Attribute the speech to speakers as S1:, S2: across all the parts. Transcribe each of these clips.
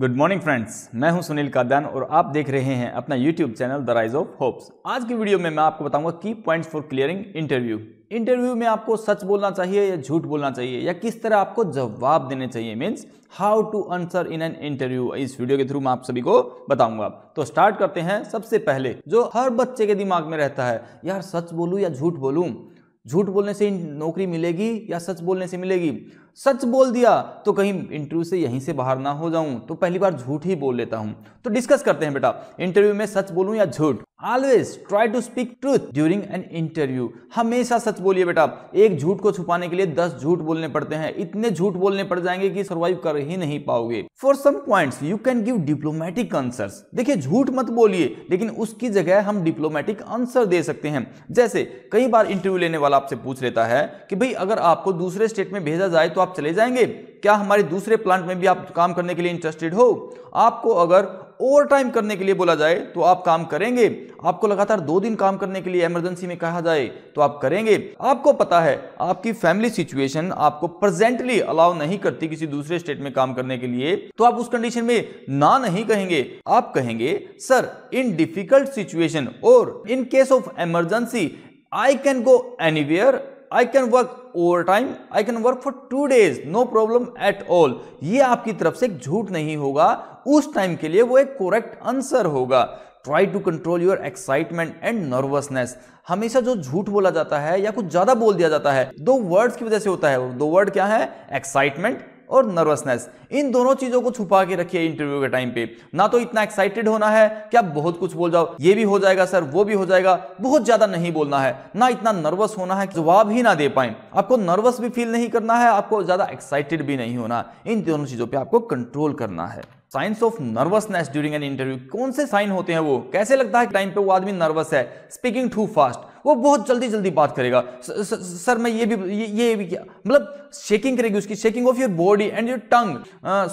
S1: good morning friends मैं हूं सुनील कादयान और आप देख रहे हैं अपना YouTube channel The Rise of Hopes आज की वीडियो में मैं आपको बताऊंगा की points for clearing interview interview में आपको सच बोलना चाहिए या झूठ बोलना चाहिए या किस तरह आपको जवाब देने चाहिए means how to answer in an interview इस वीडियो के थ्रू मैं आप सभी को बताऊंगा तो स्टार्ट करते हैं सबसे पहले जो हर बच्चे के दिमाग में रहता है यार सच बोलूँ या झूठ बोलूँ झूठ बोलने से नौकरी मिलेगी या सच बोलने से मिलेगी सच बोल दिया तो कहीं इंटरव्यू से यहीं से बाहर ना हो जाऊं तो पहली बार झूठ ही बोल लेता हूं तो डिस्कस करते हैं बेटा इंटरव्यू में सच बोलूं या झूठ always try to speak truth during an interview हमेशा सच बोलिए बेटा एक झूठ को छुपाने के लिए दस झूठ बोलने पड़ते हैं इतने झूठ बोलने पड़ जाएंगे कि सर्वाइव कर ही नहीं पाओगे for some points you can give diplomatic answer देखिए झूठ मत बोलिए लेकिन उसकी जगह हम डिप्लोमेटिक आंसर दे सकते हैं जैसे कई बार इंटरव्यू लेने वाला आपसे पूछ लेता है कि भाई अगर आपको दूसरे स्टेट में भेजा जाए तो आप चले जाएंगे क्या हमारे दूसरे प्लांट में भी आप काम करने के लिए इंटरेस्टेड हो आपको अगर ओवर टाइम करने के लिए बोला जाए तो आप काम करेंगे आपको लगातार दो दिन काम करने के लिए इमरजेंसी में कहा जाए तो आप करेंगे आपको पता है आपकी फैमिली सिचुएशन आपको प्रेजेंटली अलाउ नहीं करती किसी दूसरे स्टेट में काम करने के लिए तो आप उस कंडीशन में ना नहीं कहेंगे आप कहेंगे सर इन डिफिकल्ट सिचुएशन और in case of emergency I can go anywhere I can work overtime I can work for two days no problem at all ये आपकी तरफ से झूठ नहीं होगा उस टाइम के लिए वो एक करेक्ट आंसर होगा try to control your excitement and nervousness हमेशा जो झूठ बोला जाता है या कुछ ज्यादा बोल दिया जाता है दो वर्ड्स की वजह से होता है दो वर्ड क्या है एक्साइटमेंट और नर्वसनेस इन दोनों चीजों को छुपा के रखिए इंटरव्यू के टाइम पे ना तो इतना एक्साइटेड होना है कि आप बहुत कुछ बोल जाओ ये भी हो जाएगा सर वो भी हो जाएगा बहुत ज्यादा नहीं बोलना है ना इतना नर्वस होना है जवाब ही ना दे पाए आपको नर्वस भी फील नहीं करना है आपको ज्यादा एक्साइटेड भी नहीं होना इन दोनों चीजों पर आपको कंट्रोल करना है signs of nervousness during an interview कौन से साइन होते हैं वो कैसे लगता है टाइम पे वो आदमी नर्वस है स्पीकिंग टू फास्ट वो बहुत जल्दी जल्दी बात करेगा स, स, सर मैं ये भी ये, ये भी क्या मतलब शेकिंग करेगी उसकी shaking of your body and your tongue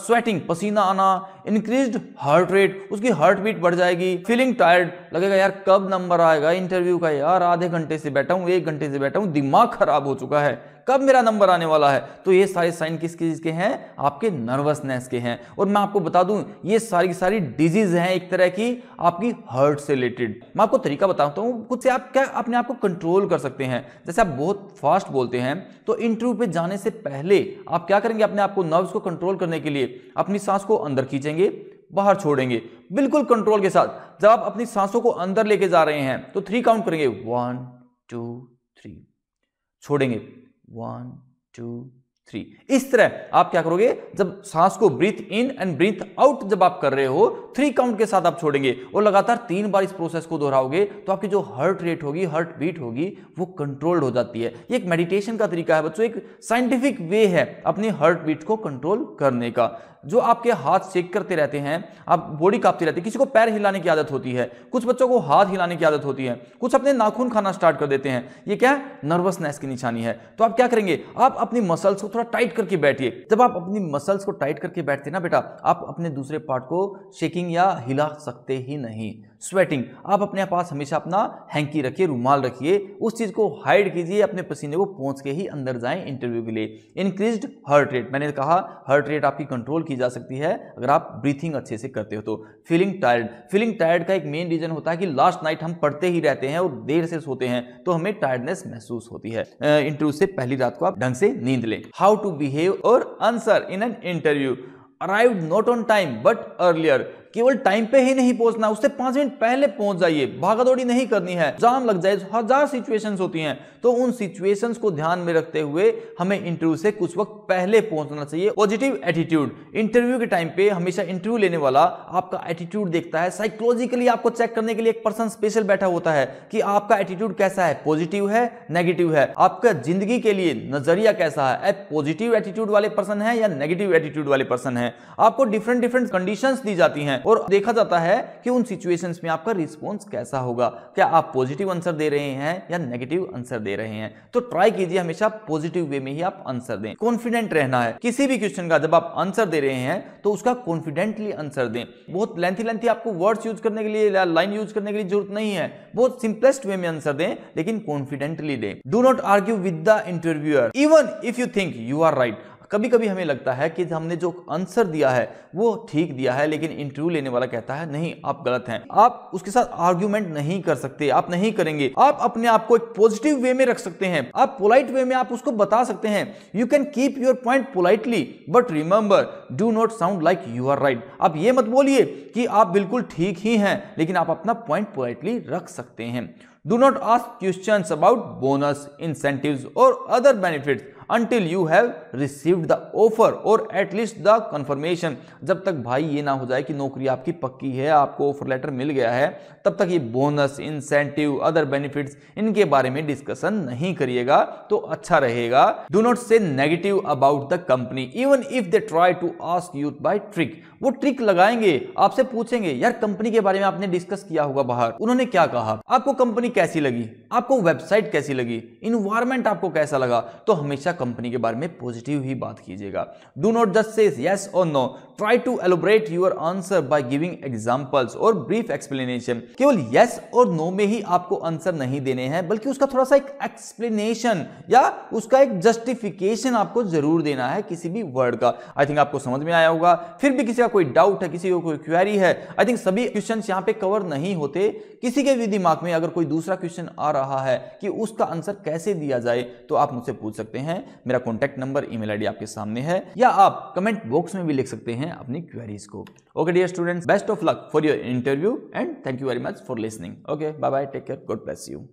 S1: sweating पसीना आना इंक्रीज हार्ट रेट उसकी हार्ट बीट बढ़ जाएगी फीलिंग टायर्ड लगेगा यार कब नंबर आएगा इंटरव्यू का यार आधे घंटे से बैठा हूँ एक घंटे से बैठा हूँ दिमाग खराब हो चुका है कब मेरा नंबर आने वाला है तो ये सारे साइन किस चीज़ के हैं आपके नर्वसनेस के हैं और मैं आपको बता दूं ये सारी की सारी डिजीज हैं एक तरह की आपकी हर्ट से रिलेटेड मैं आपको तरीका बताता हूँ खुद से आप क्या अपने आप को कंट्रोल कर सकते हैं जैसे आप बहुत फास्ट बोलते हैं तो इंटरव्यू पे जाने से पहले आप क्या करेंगे अपने आप को नर्व्स को कंट्रोल करने के लिए अपनी सांस को अंदर खींचेंगे बाहर छोड़ेंगे बिल्कुल कंट्रोल के साथ जब आप अपनी सांसों को अंदर लेके जा रहे हैं तो थ्री काउंट करेंगे वन टू थ्री छोड़ेंगे वन टू थ्री इस तरह आप क्या करोगे जब सांस को breathe in and breathe out जब आप कर रहे हो थ्री काउंट के साथ आप छोड़ेंगे और लगातार तीन बार इस प्रोसेस को दोहराओगे तो आपकी जो हार्ट रेट होगी हार्ट बीट होगी वो कंट्रोल्ड हो जाती है ये एक मेडिटेशन का तरीका है बच्चों एक साइंटिफिक वे है अपने हार्ट बीट को कंट्रोल करने का जो आपके हाथ सेक करते रहते हैं आप बॉडी कांपती रहती है किसी को पैर हिलाने की आदत होती है कुछ बच्चों को हाथ हिलाने की आदत होती है कुछ अपने नाखून खाना स्टार्ट कर देते हैं ये क्या है नर्वसनेस की निशानी है तो आप क्या करेंगे आप अपनी मसल्स को थोड़ा टाइट करके बैठिए जब आप अपनी मसल्स को टाइट करके बैठते ना बेटा आप अपने दूसरे पार्ट को शेकिंग या हिला सकते ही नहीं स्वेटिंग आप अपने पास हमेशा अपना हैंकी रखिए रुमाल रखिए उस चीज़ को हाइड कीजिए अपने पसीने को पहुँच के ही अंदर जाए इंटरव्यू के लिए इंक्रीज हार्ट रेट मैंने कहा हार्ट रेट आपकी कंट्रोल की जा सकती है अगर आप ब्रीथिंग अच्छे से करते हो तो फीलिंग टायर्ड फीलिंग टायर्ड का एक मेन रीजन होता है कि लास्ट नाइट हम पढ़ते ही रहते हैं और देर से सोते हैं तो हमें टायर्डनेस महसूस होती है इंटरव्यू से पहली रात को आप ढंग से नींद लें हाउ टू बिहेव और answer in an interview arrive not on time but earlier केवल टाइम पे ही नहीं पहुंचना उससे पांच मिनट पहले पहुंच जाइए भागादौड़ी नहीं करनी है जाम लग जाए हजार सिचुएशंस होती हैं तो उन सिचुएशंस को ध्यान में रखते हुए हमें इंटरव्यू से कुछ वक्त पहले पहुंचना चाहिए पॉजिटिव एटीट्यूड इंटरव्यू के टाइम पे हमेशा इंटरव्यू लेने वाला आपका एटीट्यूड देखता है साइकोलॉजिकली आपको चेक करने के लिए एक पर्सन स्पेशल बैठा होता है कि आपका एटीट्यूड कैसा है पॉजिटिव है नेगेटिव है आपका जिंदगी के लिए नजरिया कैसा है पॉजिटिव एटीट्यूड वाले पर्सन है या नेगेटिव एटीट्यूड वाले पर्सन है आपको डिफरेंट डिफरेंट कंडीशंस दी जाती हैं और देखा जाता है कि उन सिचुएशंस में आपका रिस्पॉन्स कैसा होगा क्या आप पॉजिटिव आंसर दे रहे हैं या नेगेटिव आंसर दे रहे हैं तो ट्राई कीजिए हमेशा पॉजिटिव वे में ही आप आंसर दें कॉन्फिडेंट रहना है किसी भी क्वेश्चन का जब आप आंसर दे रहे हैं तो उसका कॉन्फिडेंटली आंसर दें बहुत लेंथी लेंथी आपको वर्ड्स यूज करने के लिए या लाइन यूज करने के लिए जरूरत नहीं है बहुत सिंपलेस्ट वे में आंसर दें लेकिन कॉन्फिडेंटली दें do not argue with the interviewer even if you think you are right कभी कभी हमें लगता है कि हमने जो आंसर दिया है वो ठीक दिया है लेकिन इंटरव्यू लेने वाला कहता है नहीं आप गलत हैं आप उसके साथ आर्ग्यूमेंट नहीं कर सकते आप नहीं करेंगे आप अपने आप को एक पॉजिटिव वे में रख सकते हैं आप पोलाइट वे में आप उसको बता सकते हैं you can keep your point politely but remember do not sound like you are right आप ये मत बोलिए कि आप बिल्कुल ठीक ही हैं लेकिन आप अपना पॉइंट पोलाइटली रख सकते हैं do not ask question about bonus incentive और other benefits until you have received the offer और एटलीस्ट द कन्फर्मेशन जब तक भाई ये ना हो जाए कि नौकरी आपकी पक्की है आपको ऑफर लेटर मिल गया है तब तक ये बोनस इंसेंटिव अदर बेनिफिट्स इनके बारे में डिस्कशन नहीं करिएगा तो अच्छा रहेगा do not say negative about the company even if they try to ask you by trick वो ट्रिक लगाएंगे आपसे पूछेंगे यार कंपनी के बारे में आपने डिस्कस किया होगा बाहर उन्होंने क्या कहा आपको कंपनी कैसी लगी आपको वेबसाइट कैसी लगी इन्वायरमेंट आपको कैसा लगा तो हमेशा कंपनी के बारे में पॉजिटिव ही बात कीजिएगा do not just says yes और no try to elaborate your answer by giving examples और ब्रीफ एक्सप्लेनेशन केवल यस और नो में ही आपको आंसर नहीं देने हैं बल्कि उसका थोड़ा सा एक एक्सप्लेनेशन या उसका एक जस्टिफिकेशन आपको जरूर देना है किसी भी वर्ड का आई थिंक आपको समझ में आया होगा फिर भी किसी का कोई डाउट है किसी को कोई क्वेरी है आई थिंक सभी क्वेश्चन यहाँ पे कवर नहीं होते किसी के भी दिमाग में अगर कोई दूसरा क्वेश्चन आ रहा है कि उसका आंसर कैसे दिया जाए तो आप मुझसे पूछ सकते हैं मेरा कॉन्टैक्ट नंबर ईमेल आईडी आपके सामने है या आप कमेंट बॉक्स में भी लिख सकते हैं अपनी क्वेरीज को okay dear students best of luck for your interview and thank you very much for listening okay bye bye take care god bless you